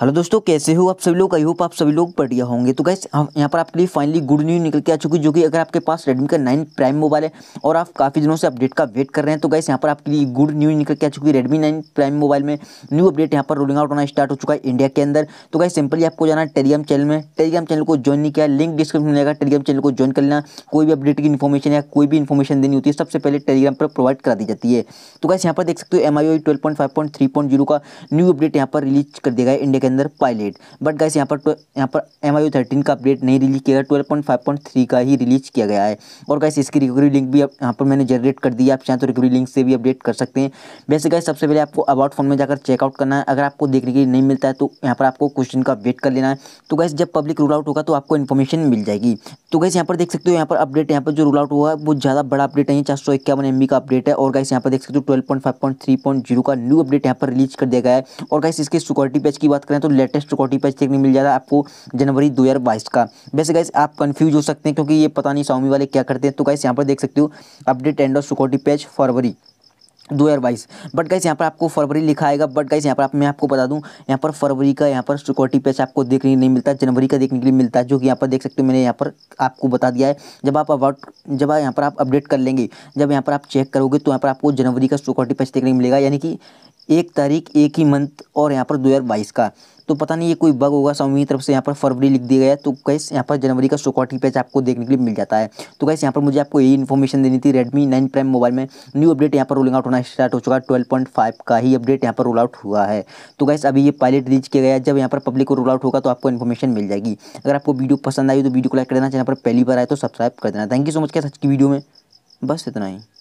hello दोस्तों कैसे हो आप सभी लोग आई होप आप सभी लोग बढ़िया होंगे तो गैस यहाँ पर आपके लिए फाइनली गुड न्यूज निकल के आ चुकी जो कि अगर आपके पास रेडमी का नाइन प्राइम मोबाइल है और आप काफ़ी दिनों से अपडेट का वेट कर रहे हैं तो गैस यहाँ पर आपके लिए गुड न्यूज निकल के आ चुकी रेडमी नाइन प्राइम मोबाइल में न्यू अपडेट यहाँ पर रोलिंग आउट होना स्टार्ट हो चुका है इंडिया के अंदर तो गैस सिंपली आपको जाना टेलीग्राम चैनल में टेलीग्राम चैनल को ज्वाइन नहीं किया लिंक डिस्क्रिप्शन में मिलेगा टेलीग्राम चैनल को ज्वाइन कर लेना कोई भी अपडेट की इन्फॉर्मेशन या कोई भी इन्फॉर्मेशन देनी होती है सबसे पहले टेलीग्राम पर प्रोवाइड करा दी जाती है तो गैस यहाँ पर देख सकते हो एम आई ओ का न्यू अपडेट यहाँ पर रिलीज कर देगा इंडिया के अंदर पायलट बट गाइस यहाँ पर यहाँ पर एम आई थर्टीन का अपडेट नहीं रिलीज किया गया twelve point five point three का ही रिलीज किया गया है और गाइस इसकी रिकवरी लिंक भी यहाँ पर मैंने जनरेट कर दी है आप चाहें तो रिकवरी लिंक से भी अपडेट कर सकते हैं वैसे गाइस सबसे पहले आपको अबाउट फोन में जाकर चेकआउट करना है अगर आपको देखने के लिए नहीं मिलता है तो यहाँ पर आपको कुछ दिन का अपडेट कर लेना है तो गाइस जब पब्लिक रूल आउट होगा तो आपको इन्फॉर्मेशन मिल जाएगी तो गाइस यहाँ पर देख सकते हो यहाँ पर अपडेट यहाँ पर जो रूल आउट हुआ है वो ज़्यादा बड़ा अपडेट नहीं चार सौ इक्यावन एम का अपडेट है और गाइस यहाँ पर देख सकते हो twelve point five point three point zero का न्यू अपडेट यहाँ पर रिलीज कर दिया गया है और गाइस इसके सिक्योरिटी पैच की बात सकते हैं तो लेटेस्ट चुकौती पैच देखने मिल जाएगा आपको जनवरी दो का वैसे गाइस आप कन्फ्यूज हो सकते हैं क्योंकि ये पता नहीं स्वामी वाले क्या करते हैं तो गाइस यहाँ पर देख सकते हो अपडेट एंड ऑफ चुकौती पैच फरवरी दो हज़ार बाईस बट गाइस यहाँ पर आपको फरवरी लिखा आएगा बट गाइस यहाँ पर आप मैं आपको बता दूँ यहाँ पर फरवरी का यहाँ पर सिक्योरिटी पैच आपको देखने के लिए नहीं मिलता जनवरी का देखने के लिए मिलता है जो कि यहाँ पर देख सकते हो मैंने यहाँ पर आपको बता दिया है जब आप अबाउट जब आप यहाँ पर आप अपडेट कर लेंगे जब यहाँ पर आप चेक करोगे तो यहाँ पर आपको जनवरी का सिक्योरिटी पैच देखने मिलेगा यानी कि एक तारीख एक ही मंथ और यहाँ पर बाईस का तो पता नहीं ये कोई बग होगा स्वामी तरफ से यहाँ पर फरवरी लिख दिया गया तो कैसे यहाँ पर जनवरी का सोकॉटी पैच आपको देखने के लिए मिल जाता है तो कैसे यहाँ पर मुझे आपको यही इन्फॉर्मेशन देनी थी रेडमी नाइन प्राइम मोबाइल में न्यू अपडेट यहाँ पर रोलिंग आउट होना स्टार्ट हो चुका है ट्वेल्व का ही अपडेट यहाँ पर रोल आउट हुआ है तो कैसे अभी ये पायलट रीच किया गया जब यहाँ पर पब्लिक को रोल आउट होगा तो आपको इन्फॉर्मेशन मिल जाएगी अगर आपको वीडियो पसंद आई तो वीडियो को लाइक कर देना चैनल पर पहली बार आए तो सब्सक्राइब कर देना थैंक यू सो मच क्या सच की वीडियो में बस इतना ही